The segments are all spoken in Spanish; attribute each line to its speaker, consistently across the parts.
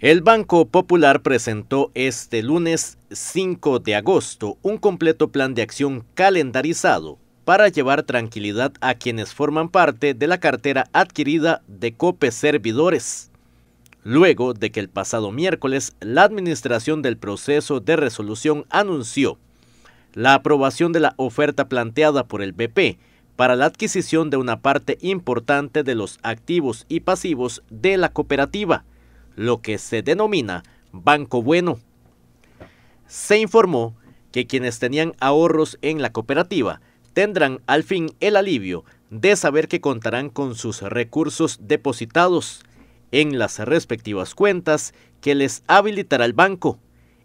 Speaker 1: El Banco Popular presentó este lunes 5 de agosto un completo plan de acción calendarizado para llevar tranquilidad a quienes forman parte de la cartera adquirida de COPE Servidores. Luego de que el pasado miércoles la administración del proceso de resolución anunció la aprobación de la oferta planteada por el BP para la adquisición de una parte importante de los activos y pasivos de la cooperativa, lo que se denomina Banco Bueno. Se informó que quienes tenían ahorros en la cooperativa tendrán al fin el alivio de saber que contarán con sus recursos depositados en las respectivas cuentas que les habilitará el banco,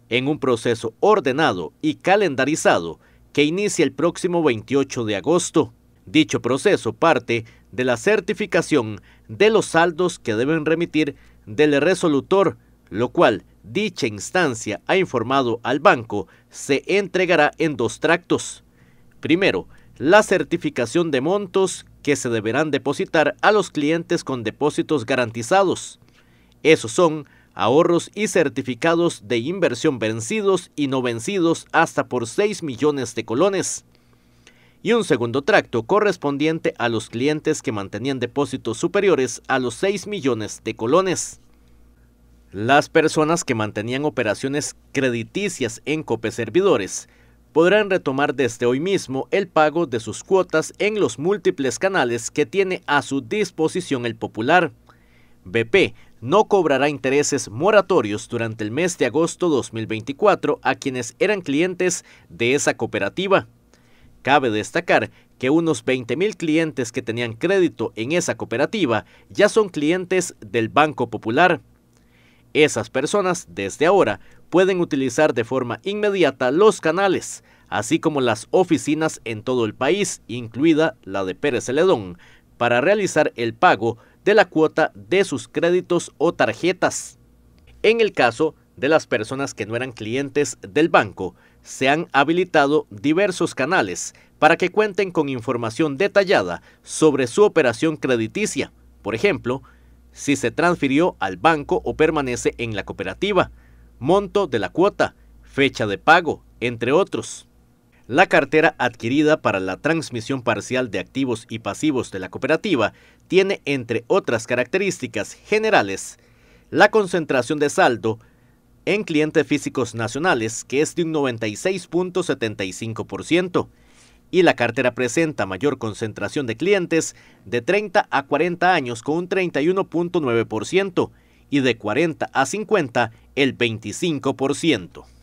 Speaker 1: en un proceso ordenado y calendarizado que inicia el próximo 28 de agosto. Dicho proceso parte de la certificación de los saldos que deben remitir del resolutor, lo cual dicha instancia ha informado al banco se entregará en dos tractos. Primero, la certificación de montos que se deberán depositar a los clientes con depósitos garantizados. Esos son ahorros y certificados de inversión vencidos y no vencidos hasta por 6 millones de colones y un segundo tracto correspondiente a los clientes que mantenían depósitos superiores a los 6 millones de colones. Las personas que mantenían operaciones crediticias en Servidores podrán retomar desde hoy mismo el pago de sus cuotas en los múltiples canales que tiene a su disposición el Popular. BP no cobrará intereses moratorios durante el mes de agosto 2024 a quienes eran clientes de esa cooperativa. Cabe destacar que unos 20.000 clientes que tenían crédito en esa cooperativa ya son clientes del Banco Popular. Esas personas, desde ahora, pueden utilizar de forma inmediata los canales, así como las oficinas en todo el país, incluida la de Pérez Celedón, para realizar el pago de la cuota de sus créditos o tarjetas. En el caso de las personas que no eran clientes del banco, se han habilitado diversos canales para que cuenten con información detallada sobre su operación crediticia, por ejemplo, si se transfirió al banco o permanece en la cooperativa, monto de la cuota, fecha de pago, entre otros. La cartera adquirida para la transmisión parcial de activos y pasivos de la cooperativa tiene, entre otras características generales, la concentración de saldo, en clientes físicos nacionales, que es de un 96.75%, y la cartera presenta mayor concentración de clientes de 30 a 40 años con un 31.9% y de 40 a 50 el 25%.